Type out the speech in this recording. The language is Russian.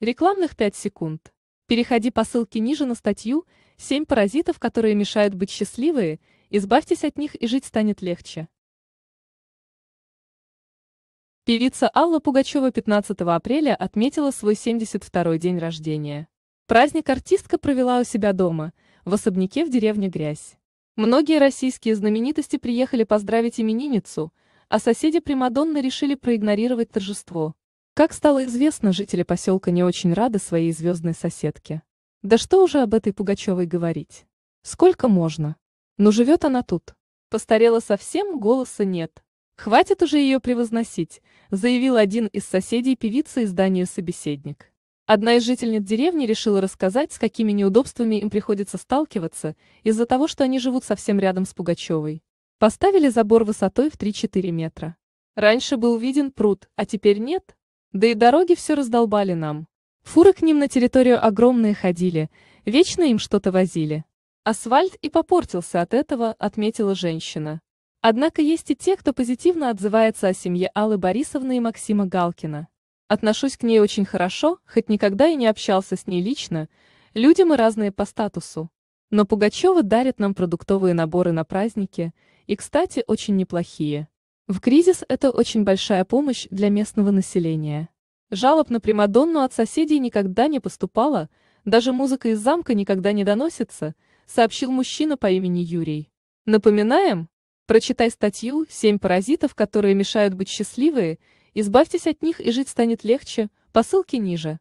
Рекламных 5 секунд. Переходи по ссылке ниже на статью «7 паразитов, которые мешают быть счастливые», избавьтесь от них и жить станет легче. Певица Алла Пугачева 15 апреля отметила свой 72-й день рождения. Праздник артистка провела у себя дома, в особняке в деревне Грязь. Многие российские знаменитости приехали поздравить именинницу, а соседи Примадонны решили проигнорировать торжество. Как стало известно, жители поселка не очень рады своей звездной соседке. Да что уже об этой Пугачевой говорить? Сколько можно? Ну живет она тут. Постарела совсем, голоса нет. Хватит уже ее превозносить, заявил один из соседей певицы изданию «Собеседник». Одна из жительниц деревни решила рассказать, с какими неудобствами им приходится сталкиваться из-за того, что они живут совсем рядом с Пугачевой. Поставили забор высотой в 3-4 метра. Раньше был виден пруд, а теперь нет. Да и дороги все раздолбали нам. Фуры к ним на территорию огромные ходили, вечно им что-то возили. Асфальт и попортился от этого, отметила женщина. Однако есть и те, кто позитивно отзывается о семье Аллы Борисовны и Максима Галкина. Отношусь к ней очень хорошо, хоть никогда и не общался с ней лично, люди мы разные по статусу. Но Пугачева дарит нам продуктовые наборы на праздники, и, кстати, очень неплохие. В кризис это очень большая помощь для местного населения. Жалоб на Примадонну от соседей никогда не поступало, даже музыка из замка никогда не доносится, сообщил мужчина по имени Юрий. Напоминаем, прочитай статью «Семь паразитов, которые мешают быть счастливые», избавьтесь от них и жить станет легче, по ссылке ниже.